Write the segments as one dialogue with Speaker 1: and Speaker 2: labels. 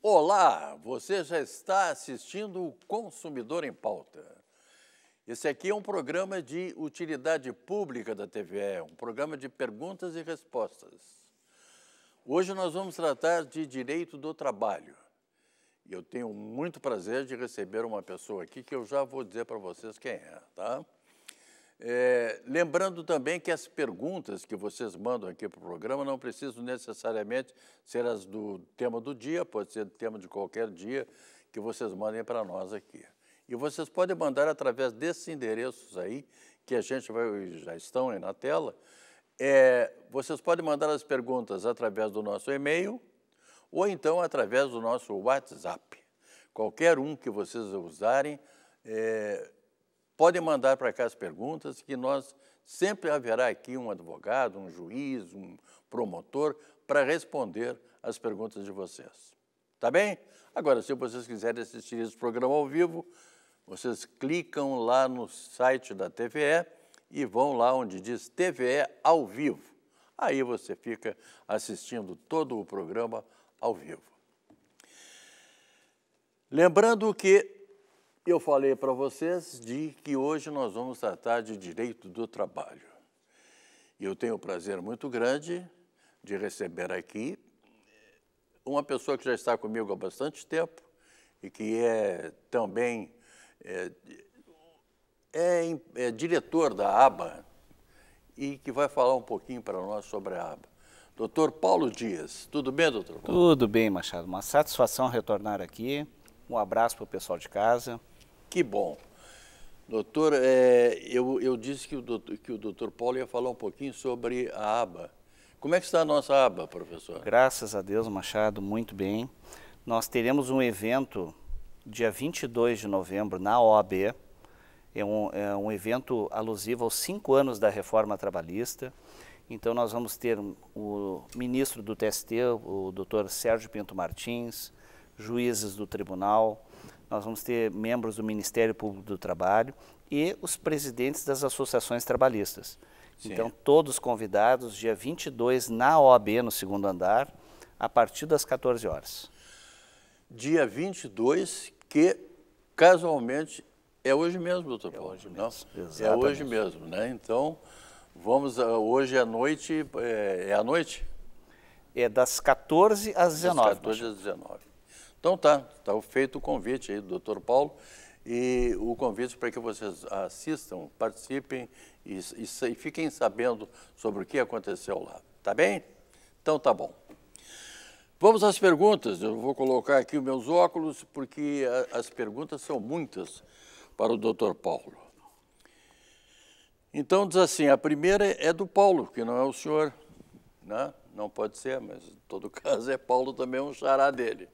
Speaker 1: Olá, você já está assistindo o Consumidor em Pauta. Esse aqui é um programa de utilidade pública da TVE, um programa de perguntas e respostas. Hoje nós vamos tratar de direito do trabalho. E eu tenho muito prazer de receber uma pessoa aqui que eu já vou dizer para vocês quem é, tá? É, lembrando também que as perguntas que vocês mandam aqui para o programa não precisam necessariamente ser as do tema do dia, pode ser tema de qualquer dia que vocês mandem para nós aqui. E vocês podem mandar através desses endereços aí, que a gente vai, já estão aí na tela. É, vocês podem mandar as perguntas através do nosso e-mail, ou então através do nosso WhatsApp. Qualquer um que vocês usarem, é, podem mandar para cá as perguntas, que nós sempre haverá aqui um advogado, um juiz, um promotor para responder as perguntas de vocês. Tá bem? Agora, se vocês quiserem assistir esse programa ao vivo, vocês clicam lá no site da TVE e vão lá onde diz TVE ao vivo. Aí você fica assistindo todo o programa ao vivo. Lembrando que eu falei para vocês de que hoje nós vamos tratar de direito do trabalho. E eu tenho o prazer muito grande de receber aqui eh, uma pessoa que já está comigo há bastante tempo e que é também é, é, é diretor da ABA e que vai falar um pouquinho para nós sobre a ABA. Doutor Paulo Dias. Tudo bem, doutor Paulo?
Speaker 2: Tudo bem, Machado. Uma satisfação retornar aqui. Um abraço para o pessoal de casa. Que bom.
Speaker 1: Doutor, é, eu, eu, disse que o, doutor, que o doutor Paulo ia falar um pouquinho sobre a aba. Como é que está a nossa aba, professor?
Speaker 2: Graças a Deus, Machado, muito bem. Nós teremos um evento dia 22 de novembro na OAB. É um, é um evento alusivo aos cinco anos da reforma trabalhista. Então nós vamos ter o ministro do TST, o doutor Sérgio Pinto Martins, juízes do tribunal, nós vamos ter membros do Ministério Público do Trabalho e os presidentes das associações trabalhistas. Sim. Então todos convidados, dia 22 na OAB, no segundo andar, a partir
Speaker 1: das 14 horas. Dia 22, que casualmente é hoje mesmo, doutor é Paulo. É hoje mesmo. Não? É hoje mesmo, né? Então... Vamos, ah, hoje à noite, eh, é, à noite? É das 14 às 19. Das 14 às 19. Então tá, está feito o convite aí do doutor Paulo e o convite para que vocês assistam, participem e, e, e fiquem sabendo sobre o que aconteceu lá, tá bem? Então tá bom. Vamos às perguntas, eu vou colocar aqui os meus óculos porque a, as perguntas são muitas para o doutor Paulo. Então diz assim, a primeira é do Paulo, que não é o senhor, né? não pode ser, mas em todo caso é Paulo também um xará dele.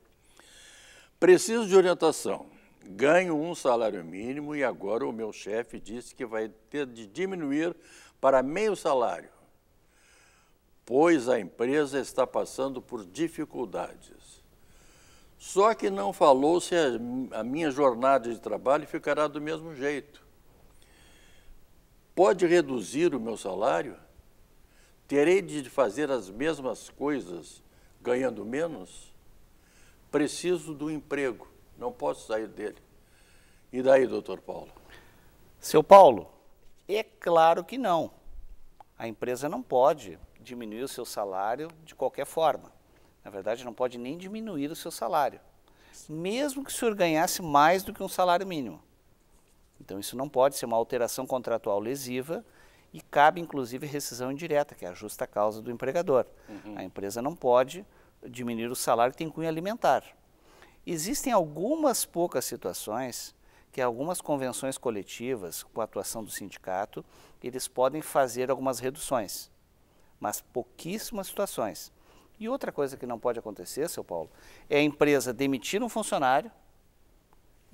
Speaker 1: Preciso de orientação. Ganho um salário mínimo e agora o meu chefe disse que vai ter de diminuir para meio salário, pois a empresa está passando por dificuldades. Só que não falou se a minha jornada de trabalho ficará do mesmo jeito pode reduzir o meu salário? Terei de fazer as mesmas coisas ganhando menos? Preciso do emprego, não posso sair dele. E daí, doutor Paulo?
Speaker 2: Seu Paulo,
Speaker 1: é claro que
Speaker 2: não. A empresa não pode diminuir o seu salário de qualquer forma. Na verdade, não pode nem diminuir o seu salário, mesmo que o senhor ganhasse mais do que um salário mínimo. Então, isso não pode ser uma alteração contratual lesiva e cabe, inclusive, rescisão indireta, que é a justa causa do empregador. Uhum. A empresa não pode diminuir o salário que tem cunho alimentar. Existem algumas poucas situações que algumas convenções coletivas, com a atuação do sindicato, eles podem fazer algumas reduções, mas pouquíssimas situações. E outra coisa que não pode acontecer, seu Paulo, é a empresa demitir um funcionário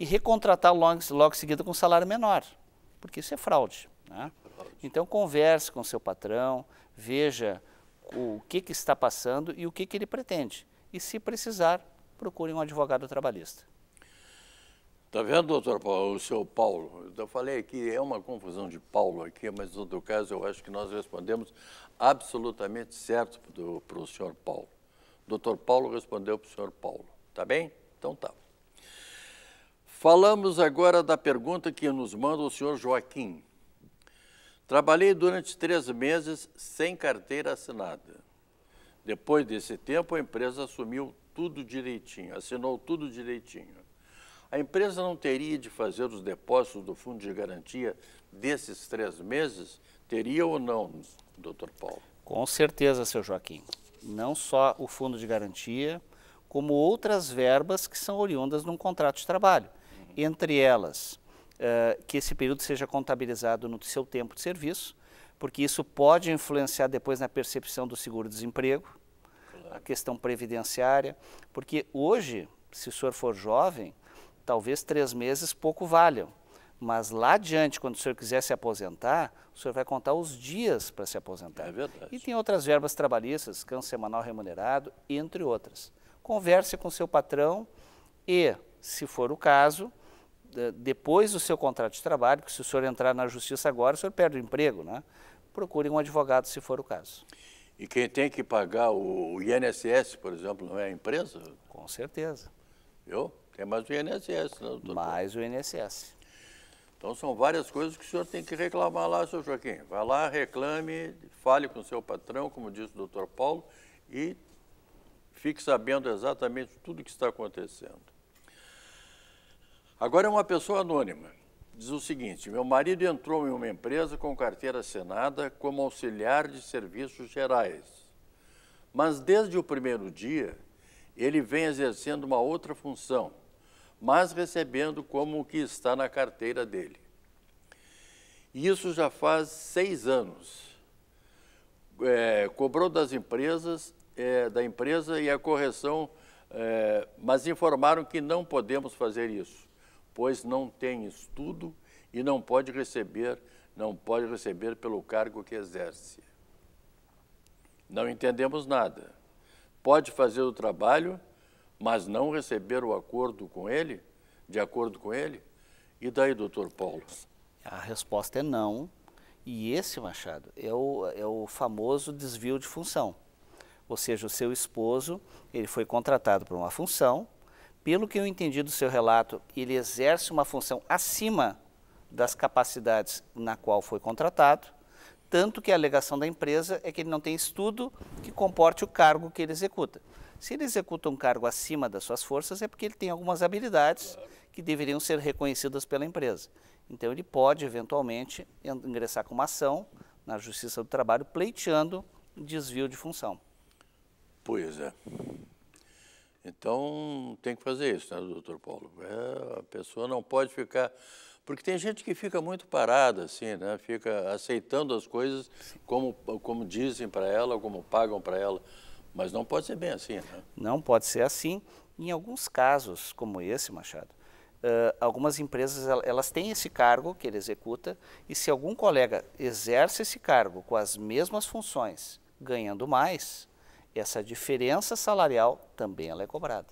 Speaker 2: e recontratar logo, logo seguida com um salário menor, porque isso é fraude. Né? Então converse com seu patrão, veja o que, que está passando e o que, que ele pretende. E se precisar, procure um advogado trabalhista.
Speaker 1: está vendo, doutor Paulo, o seu Paulo? Eu falei aqui, é uma confusão de Paulo aqui, mas no outro caso eu acho que nós respondemos absolutamente certo para o senhor Paulo. Doutor Paulo respondeu para o senhor Paulo. está bem? Então tá. Falamos agora da pergunta que nos manda o senhor Joaquim. Trabalhei durante três meses sem carteira assinada. Depois desse tempo, a empresa assumiu tudo direitinho, assinou tudo direitinho. A empresa não teria de fazer os depósitos do fundo de garantia desses três meses? Teria ou não, doutor Paulo?
Speaker 2: Com certeza, seu Joaquim. Não só o fundo de garantia, como outras verbas que são oriundas de um contrato de trabalho entre elas, uh, que esse período seja contabilizado no seu tempo de serviço, porque isso pode influenciar depois na percepção do seguro-desemprego, claro. a questão previdenciária, porque hoje, se o senhor for jovem, talvez três meses pouco valham, mas lá adiante, quando o senhor quiser se aposentar, o senhor vai contar os dias para se aposentar. É verdade. E tem outras verbas trabalhistas, descanso semanal remunerado, entre outras. Converse com seu patrão e, se for o caso, eh, depois do seu contrato de trabalho, que se o senhor entrar na justiça agora, o senhor perde o emprego, né? Procure um
Speaker 1: advogado, se for o caso. E quem tem que pagar o INSS, por exemplo, não é a empresa? Com certeza. Eu? Tem mais o INSS, né, doutor? Mais o INSS. Então são várias coisas que o senhor tem que reclamar lá, seu Joaquim. Vá lá, reclame, fale com o seu patrão, como disse o doutor Paulo, e fique sabendo exatamente tudo o que está acontecendo. Agora é uma pessoa anônima. Diz o seguinte: meu marido entrou em uma empresa com carteira assinada como auxiliar de serviços gerais. Mas desde o primeiro dia, ele vem exercendo uma outra função, mas recebendo como o que está na carteira dele. Isso já faz seis anos. É, cobrou das empresas, é, da empresa e a correção, é, mas informaram que não podemos fazer isso pois não tem estudo e não pode receber, não pode receber pelo cargo que exerce. Não entendemos nada. Pode fazer o trabalho, mas não receber o acordo com ele, de acordo com ele? E daí, doutor Paulo? A resposta é não. E esse, Machado, é o,
Speaker 2: é o famoso desvio de função. Ou seja, o seu esposo, ele foi contratado para uma função, pelo que eu entendi do seu relato, ele exerce uma função acima das capacidades na qual foi contratado, tanto que a alegação da empresa é que ele não tem estudo que comporte o cargo que ele executa. Se ele executa um cargo acima das suas forças, é porque ele tem algumas habilidades que deveriam ser reconhecidas pela empresa. Então, ele pode, eventualmente, ingressar com uma ação na Justiça do Trabalho pleiteando desvio de função.
Speaker 1: Pois é. Então, tem que fazer isso, né, doutor Paulo? É, a pessoa não pode ficar. Porque tem gente que fica muito parada, assim, né? Fica aceitando as coisas como, como dizem para ela, como pagam para ela. Mas não pode ser bem assim, né?
Speaker 2: Não pode ser assim. Em alguns casos, como esse, Machado, uh, algumas empresas elas têm esse cargo que ele executa e se algum colega exerce esse cargo com as mesmas funções, ganhando mais, essa diferença salarial também
Speaker 1: ela é cobrada.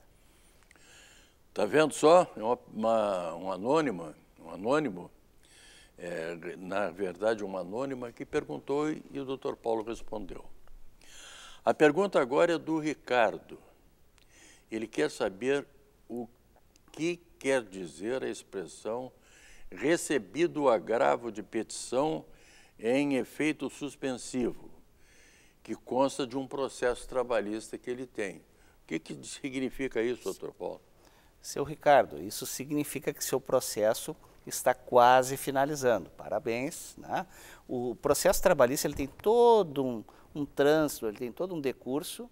Speaker 1: Tá vendo só? É uma, uma, um anônimo, um anônimo, é, na verdade uma anônima que perguntou e, e o Dr. Paulo respondeu. A pergunta agora é do Ricardo. Ele quer saber o que quer dizer a expressão recebido o agravo de petição em efeito suspensivo que consta de um processo trabalhista que ele tem. O que, que significa isso, doutor Paulo?
Speaker 2: Seu Ricardo, isso significa que seu processo está quase finalizando. Parabéns. Né? O processo trabalhista ele tem todo um, um trânsito, ele tem todo um decurso,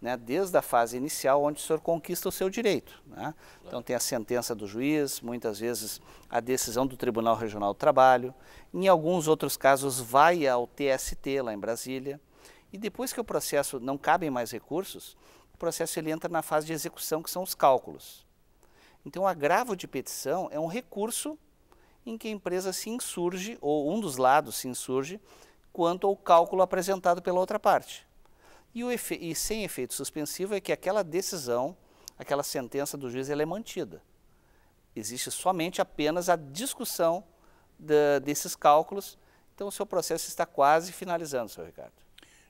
Speaker 2: né, desde a fase inicial, onde o senhor conquista o seu direito. Né? Então tem a sentença do juiz, muitas vezes a decisão do Tribunal Regional do Trabalho, em alguns outros casos vai ao TST, lá em Brasília, e depois que o processo não cabem mais recursos, o processo ele entra na fase de execução, que são os cálculos. Então, o agravo de petição é um recurso em que a empresa se insurge, ou um dos lados se insurge, quanto ao cálculo apresentado pela outra parte. E, efe e sem efeito suspensivo é que aquela decisão, aquela sentença do juiz, ela é mantida. Existe somente apenas a discussão da, desses cálculos. Então, o seu processo está quase finalizando,
Speaker 1: senhor Ricardo.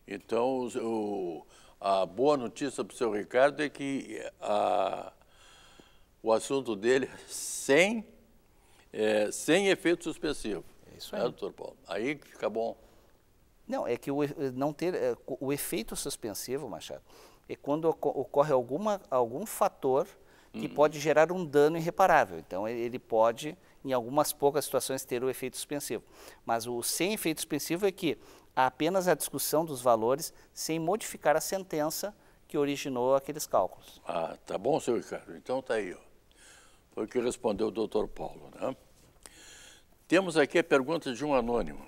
Speaker 1: Então, o, a boa notícia para o seu Ricardo é que a, o assunto dele é sem, é, sem efeito suspensivo. É isso né, aí. É, doutor Paulo? Aí fica bom. Não,
Speaker 2: é que o, eh, não ter, eh, o efeito suspensivo, Machado, é quando ocorre alguma, algum fator que uhum. pode gerar um dano irreparável. Então, ele pode, em algumas poucas situações, ter o efeito suspensivo. Mas o sem efeito suspensivo é que apenas a discussão dos valores sem modificar a sentença que originou aqueles cálculos.
Speaker 1: Ah, tá bom, senhor Ricardo. Então tá aí. Ó. Foi o que respondeu o doutor Paulo. Né? Temos aqui a pergunta de um anônimo.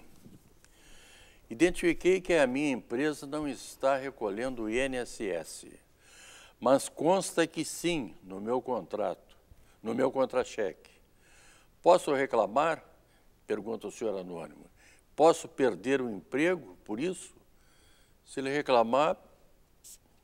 Speaker 1: Identifiquei que a minha empresa não está recolhendo o INSS, mas consta que sim no meu contrato, no meu contra-cheque. Posso reclamar? Pergunta o senhor anônimo. Posso perder o emprego por isso? Se ele reclamar,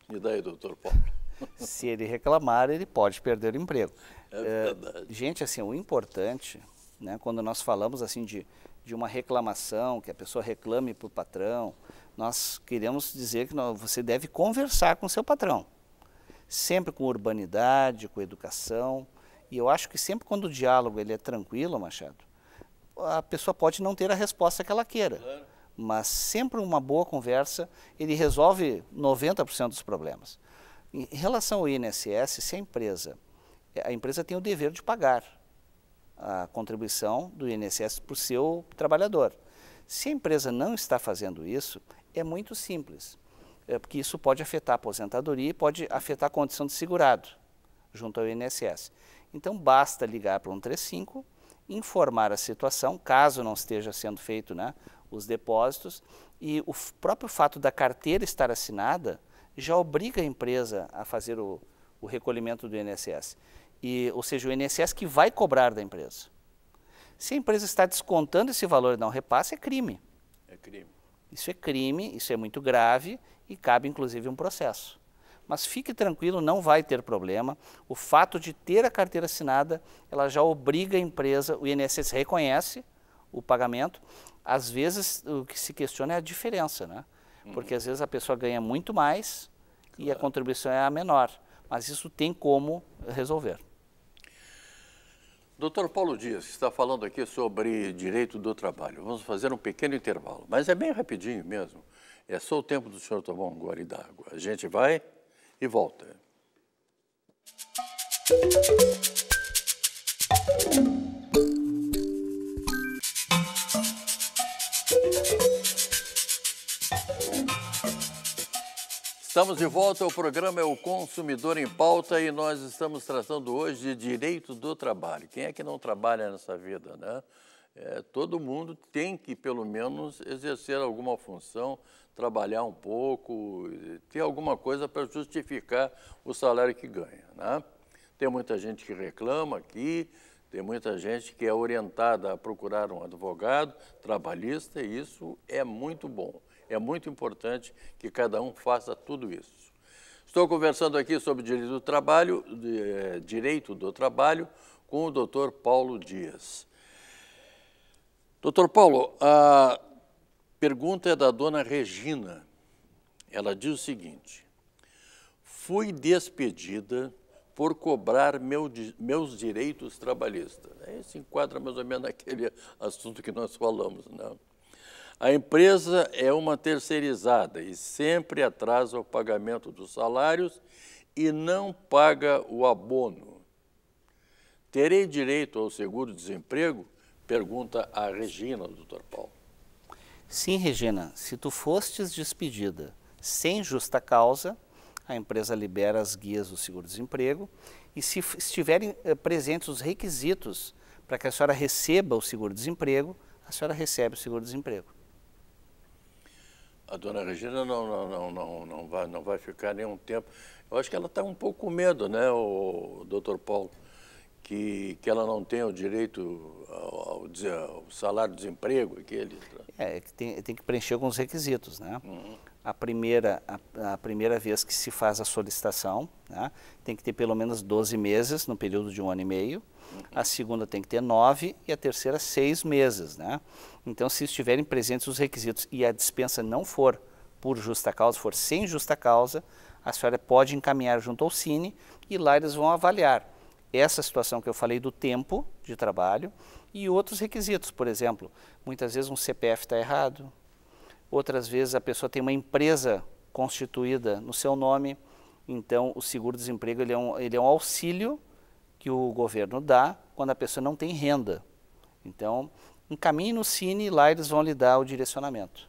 Speaker 1: me dá aí, doutor Paulo. Se
Speaker 2: ele reclamar, ele pode perder o emprego. É eh, verdade. É, gente, assim, o importante, né, quando nós falamos assim de, de uma reclamação, que a pessoa reclame para o patrão, nós queremos dizer que nós, você deve conversar com o seu patrão. Sempre com urbanidade, com educação. E eu acho que sempre quando o diálogo ele é tranquilo, Machado, a pessoa pode não ter a resposta que ela queira. Claro. Mas sempre uma boa conversa, ele resolve 90% dos problemas. Em relação ao INSS, se a empresa, eh, a empresa tem o dever de pagar a contribuição do INSS para o seu trabalhador. Se a empresa não está fazendo isso, é muito simples, é porque isso pode afetar a aposentadoria e pode afetar a condição de segurado junto ao INSS. Então basta ligar para o 135 informar a situação, caso não esteja sendo feito né, os depósitos, e o próprio fato da carteira estar assinada já obriga a empresa a fazer o, o recolhimento do INSS. E, ou seja, o INSS que vai cobrar da empresa. Se a empresa está descontando esse valor e não repassa, é crime. É crime. Isso é crime, isso é muito grave e cabe inclusive um processo. Mas fique tranquilo, não vai ter problema. O fato de ter a carteira assinada, ela já obriga a empresa, o INSS reconhece o pagamento. Às vezes, o que se questiona é a diferença, né? Uhum. Porque às vezes a pessoa ganha muito mais e a contribuição é a menor. Mas
Speaker 1: isso tem como resolver. Doutor Paulo Dias está falando aqui sobre direito do trabalho. Vamos fazer um pequeno intervalo, mas é bem rapidinho mesmo. É só o tempo do senhor tomar um gole d'água. A gente vai e volta. Estamos de volta, o programa é o Consumidor em Pauta e nós estamos tratando hoje de direito do trabalho. Quem é que não trabalha nessa vida, né? é, todo mundo tem que, pelo menos, exercer alguma função, trabalhar um pouco, ter alguma coisa para justificar o salário que ganha. Né? Tem muita gente que reclama aqui, tem muita gente que é orientada a procurar um advogado trabalhista e isso é muito bom. É muito importante que cada um faça tudo isso. Estou conversando aqui sobre direito do trabalho, de, é, direito do trabalho com o doutor Paulo Dias. Doutor Paulo, a pergunta é da dona Regina. Ela diz o seguinte: fui despedida por cobrar meu, meus direitos trabalhistas. Isso enquadra mais ou menos naquele assunto que nós falamos. não? Né? A empresa é uma terceirizada e sempre atrasa o pagamento dos salários e não paga o abono. Terei direito ao seguro-desemprego? pergunta a Regina, doutor Paulo.
Speaker 2: Sim, Regina, se tu fostes despedida sem justa causa, a empresa libera as guias do seguro-desemprego e se estiverem eh, presentes os requisitos para que a senhora receba o seguro-desemprego, a senhora recebe o seguro-desemprego.
Speaker 1: A dona Regina não, não, não, não, não, vai, não vai ficar nenhum tempo. Eu acho que ela está um pouco com medo, né, o doutor Paulo? que, que ela não tem o direito ao, ao, ao salário de desemprego? Aquele. É, é tem, tem que preencher alguns requisitos,
Speaker 2: né? Uhum. A primeira, a, a, primeira vez que se faz a solicitação, né? tem que ter pelo menos 12 meses, no período de um ano e meio. Uhum. A segunda tem que ter nove e a terceira seis meses, né? Então, se estiverem presentes os requisitos e a dispensa não for por justa causa, for sem justa causa, a senhora pode encaminhar junto ao Cine e lá eles vão avaliar essa situação que eu falei do tempo de trabalho e outros requisitos. Por exemplo, muitas vezes um CPF está errado, outras vezes a pessoa tem uma empresa constituída no seu nome, então o seguro-desemprego ele, é um, ele é um auxílio que o governo dá quando a pessoa não tem renda. Então, encaminhe no Cine e lá eles vão lhe dar o direcionamento.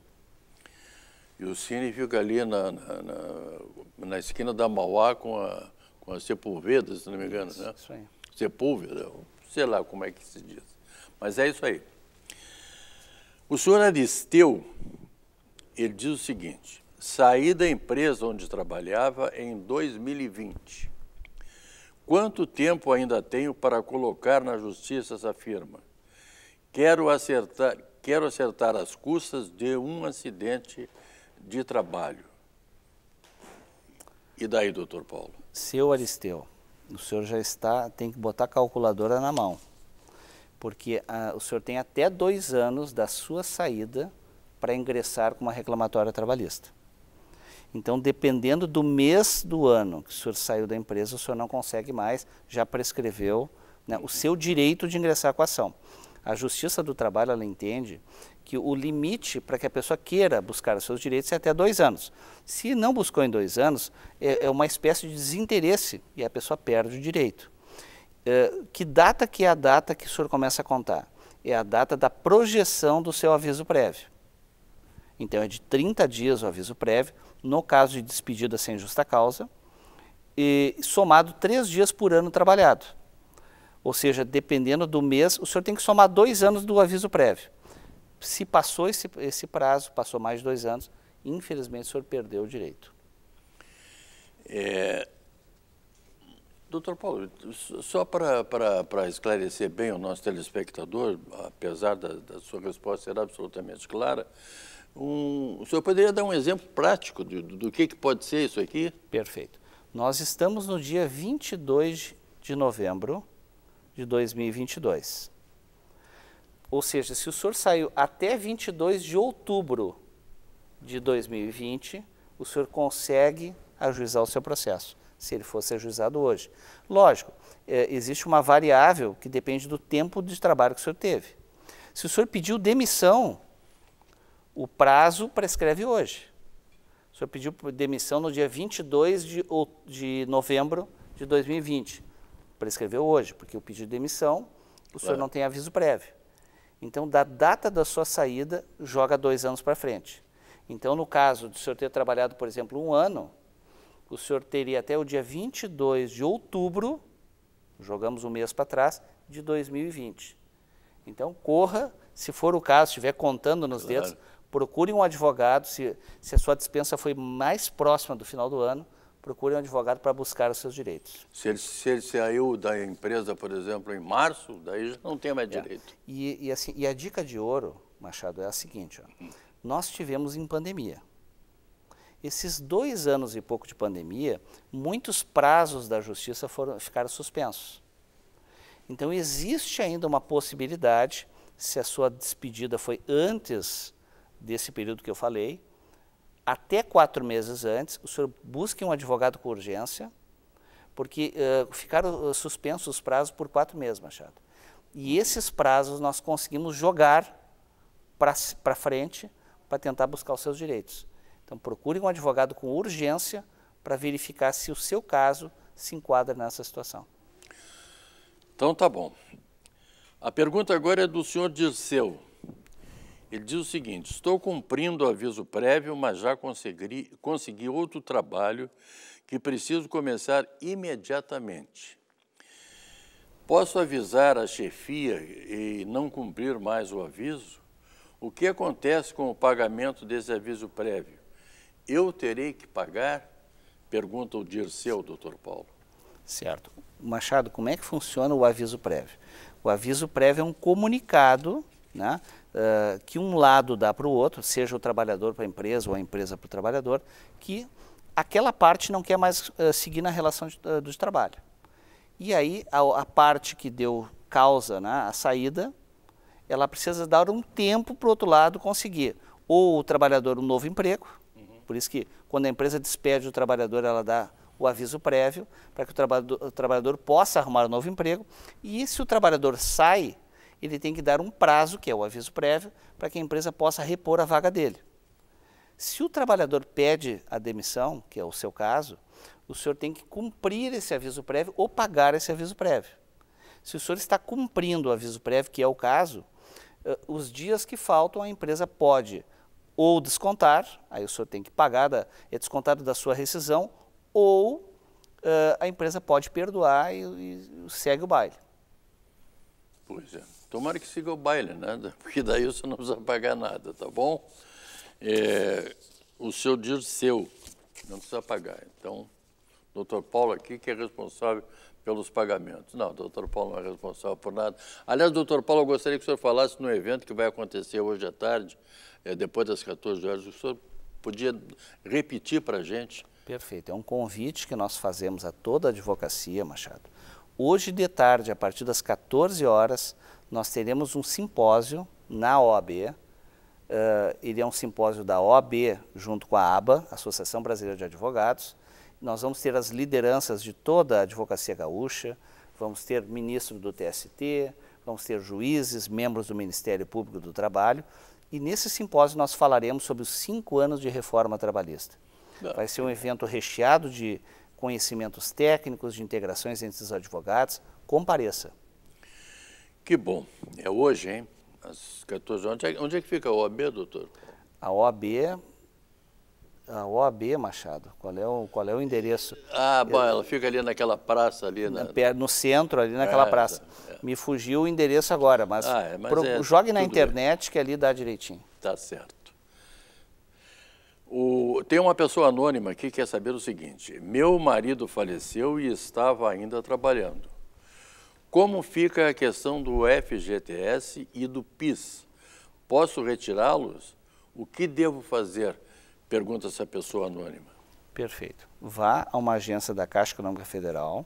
Speaker 1: E o Cine fica ali na, na, na, na esquina da Mauá com a com a Sepúlveda, se não me engano, isso, né? Isso aí. Sepúlveda, sei lá como é que se diz. Mas é isso aí. O senhor Aristeu, ele diz o seguinte, saí da empresa onde trabalhava em 2020. Quanto tempo ainda tenho para colocar na justiça essa firma? Quero acertar, quero acertar as custas de um acidente de trabalho. E daí, doutor Paulo?
Speaker 2: Seu Aristeu, o senhor já está, tem que botar a calculadora na mão, porque ah, o senhor tem até dois anos da sua saída para ingressar com uma reclamatória trabalhista. Então, dependendo do mês do ano que o senhor saiu da empresa, o senhor não consegue mais, já prescreveu né, o seu direito de ingressar com a ação. A Justiça do Trabalho ela entende que o limite para que a pessoa queira buscar os seus direitos é até dois anos. Se não buscou em dois anos, é, é uma espécie de desinteresse e a pessoa perde o direito. É, que data que é a data que o senhor começa a contar? É a data da projeção do seu aviso prévio. Então é de 30 dias o aviso prévio, no caso de despedida sem justa causa, e somado três dias por ano trabalhado. Ou seja, dependendo do mês, o senhor tem que somar dois anos do aviso prévio. Se passou esse, esse prazo, passou mais de dois anos, infelizmente o senhor perdeu o direito.
Speaker 1: É, doutor Paulo, só para esclarecer bem o nosso telespectador, apesar da, da sua resposta ser absolutamente clara, um, o senhor poderia dar um exemplo prático do, do que, que pode ser isso aqui? Perfeito. Nós estamos no dia
Speaker 2: 22 de novembro de 2022. Ou seja, se o senhor saiu até 22 de outubro de 2020, o senhor consegue ajuizar o seu processo, se ele fosse ajuizado hoje. Lógico, é, existe uma variável que depende do tempo de trabalho que o senhor teve. Se o senhor pediu demissão, o prazo prescreve hoje. O senhor pediu demissão no dia 22 de, de novembro de 2020 prescreveu hoje, porque o pedido de demissão, o claro. senhor não tem aviso prévio. Então, da data da sua saída, joga dois anos para frente. Então, no caso do senhor ter trabalhado, por exemplo, um ano, o senhor teria até o dia 22 de outubro, jogamos um mês para trás, de 2020. Então, corra, se for o caso, estiver contando nos claro. dedos, procure um advogado, se, se a sua dispensa foi mais próxima do final do ano, procure um advogado para buscar os seus direitos.
Speaker 1: Se ele, se ele saiu da empresa, por exemplo, em março, daí já não tem mais é. direito.
Speaker 2: E, e, assim, e a dica de ouro, Machado, é a seguinte: ó. nós tivemos em pandemia. Esses dois anos e pouco de pandemia, muitos prazos da justiça foram, ficaram suspensos. Então, existe ainda uma possibilidade, se a sua despedida foi antes desse período que eu falei, até quatro meses antes, o senhor busque um advogado com urgência, porque uh, ficaram eh, suspensos os prazos por quatro meses, Machado. E esses prazos nós conseguimos jogar para frente para tentar buscar os seus direitos. Então procure um advogado com urgência para verificar se o seu caso se enquadra nessa situação.
Speaker 1: Então tá bom. A pergunta agora é do senhor Dirceu. Ele diz o seguinte: estou cumprindo o aviso prévio, mas já consegui, consegui outro trabalho que preciso começar imediatamente. Posso avisar a chefia e não cumprir mais o aviso? O que acontece com o pagamento desse aviso prévio? Eu terei que pagar? Pergunta o Dirceu, doutor Paulo.
Speaker 2: Certo. Machado, como é que funciona o aviso prévio? O aviso prévio é um comunicado né, uh, que um lado dá para o outro, seja o trabalhador para a empresa ou a empresa para o trabalhador, que aquela parte não quer mais uh, seguir na relação de, uh, trabalho. E aí a, a, parte que deu causa, né, a saída, ela precisa dar um tempo para o outro lado conseguir ou o trabalhador um novo emprego, uhum. por isso que quando a empresa despede o trabalhador, ela dá o aviso prévio para que o trabalhador, o trabalhador possa arrumar um novo emprego. E se o trabalhador sai, ele tem que dar um prazo, que é o aviso prévio, para que a empresa possa repor a vaga dele. Se o trabalhador pede a demissão, que é o seu caso, o senhor tem que cumprir esse aviso prévio ou pagar esse aviso prévio. Se o senhor está cumprindo o aviso prévio, que é o caso, eh, os dias que faltam a empresa pode ou descontar, aí o senhor tem que pagar, da, é descontado da sua rescisão, ou uh, a empresa pode
Speaker 1: perdoar e, e segue o baile. Pois é. Tomara que siga o baile, né? Porque daí você não precisa pagar nada, tá bom? É, o seu é seu não precisa pagar. Então, doutor Paulo aqui que é responsável pelos pagamentos. Não, doutor Paulo não é responsável por nada. Aliás, doutor Paulo, eu gostaria que o senhor falasse no evento que vai acontecer hoje à tarde, é, depois das 14 horas. O senhor podia repetir para a gente?
Speaker 2: Perfeito. É um convite que nós fazemos a toda a advocacia, Machado. Hoje de tarde, a partir das 14 horas, nós teremos um simpósio na OAB. Uh, eh, ele é um simpósio da OAB junto com a ABA, Associação Brasileira de Advogados. Nós vamos ter as lideranças de toda a advocacia gaúcha, vamos ter ministro do TST, vamos ter juízes, membros do Ministério Público do Trabalho. E nesse simpósio nós falaremos sobre os cinco anos de reforma trabalhista. Vai ser um evento recheado de conhecimentos técnicos, de integrações entre os advogados.
Speaker 1: Compareça. Que bom. É hoje, hein? Às 14 horas. É onde é, que fica a OAB, doutor? A OAB.
Speaker 2: A OAB, Machado, qual é o, qual é o endereço?
Speaker 1: Ah, bom, Eu, ela fica ali naquela praça ali. Na...
Speaker 2: Né? No centro, ali naquela é, praça. Tá, é. Me fugiu o endereço agora, mas, ah, é, mas pro, é jogue na internet bem. que ali dá direitinho.
Speaker 1: Tá certo. O, tem uma pessoa anônima aqui que quer saber o seguinte: meu marido faleceu e estava ainda trabalhando. Como fica a questão do FGTS e do PIS? Posso retirá-los? O que devo fazer? Pergunta essa pessoa anônima.
Speaker 2: Perfeito. Vá a uma agência da Caixa Econômica Federal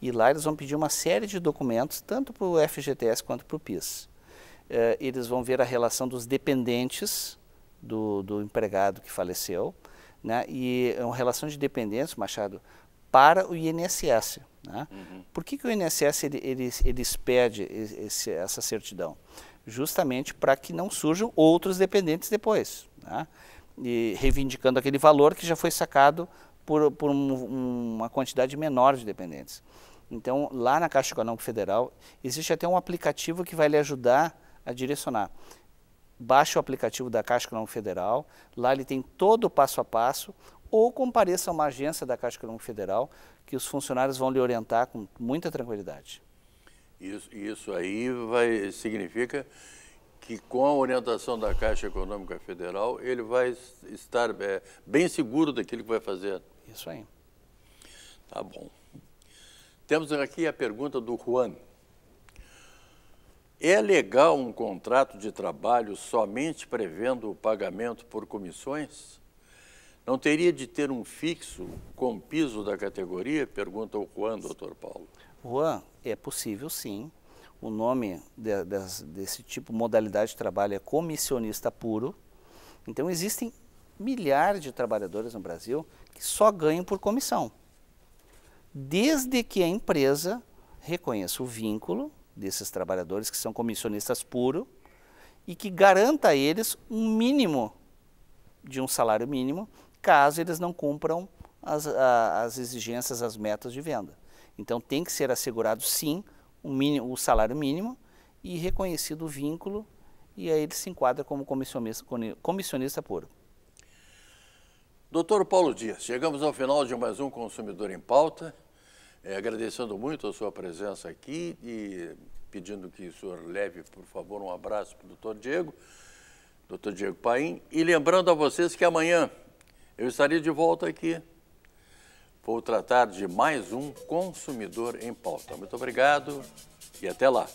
Speaker 2: e lá eles vão pedir uma série de documentos, tanto para o FGTS quanto para o PIS. Eh, eles vão ver a relação dos dependentes do, do empregado que faleceu, né? e é uma relação de dependência, Machado, para o INSS. Né? Uhum. Por que, que o INSS ele, ele, ele expede esse, essa certidão? Justamente para que não surjam outros dependentes depois, né? e reivindicando aquele valor que já foi sacado por, por um, uma quantidade menor de dependentes. Então, lá na Caixa Econômica Federal, existe até um aplicativo que vai lhe ajudar a direcionar. Baixe o aplicativo da Caixa Econômica Federal, lá ele tem todo o passo a passo, ou compareça a uma agência da Caixa Econômica Federal que os funcionários vão lhe orientar com muita tranquilidade.
Speaker 1: Isso, isso aí vai, significa que com a orientação da Caixa Econômica Federal, ele vai estar é, bem seguro daquilo que vai fazer. Isso aí. Tá bom. Temos aqui a pergunta do Juan. É legal um contrato de trabalho somente prevendo o pagamento por comissões? Não teria de ter um fixo com piso da categoria? Pergunta o Juan, doutor Paulo.
Speaker 2: Juan, é possível sim. O nome de, de, desse tipo, modalidade de trabalho, é comissionista puro. Então, existem milhares de trabalhadores no Brasil que só ganham por comissão. Desde que a empresa reconheça o vínculo desses trabalhadores que são comissionistas puro e que garanta a eles um mínimo de um salário mínimo caso eles não cumpram as, as exigências, as metas de venda. Então tem que ser assegurado sim o, mínimo, o salário mínimo e reconhecido o vínculo e aí ele se enquadra como comissionista, comissionista puro.
Speaker 1: Doutor Paulo Dias, chegamos ao final de mais um Consumidor em Pauta. É, agradecendo muito a sua presença aqui e pedindo que o senhor leve, por favor, um abraço para o doutor Diego, doutor Diego Paim. E lembrando a vocês que amanhã, eu estaria de volta aqui. Vou tratar de mais um consumidor em pauta. Muito obrigado e até lá.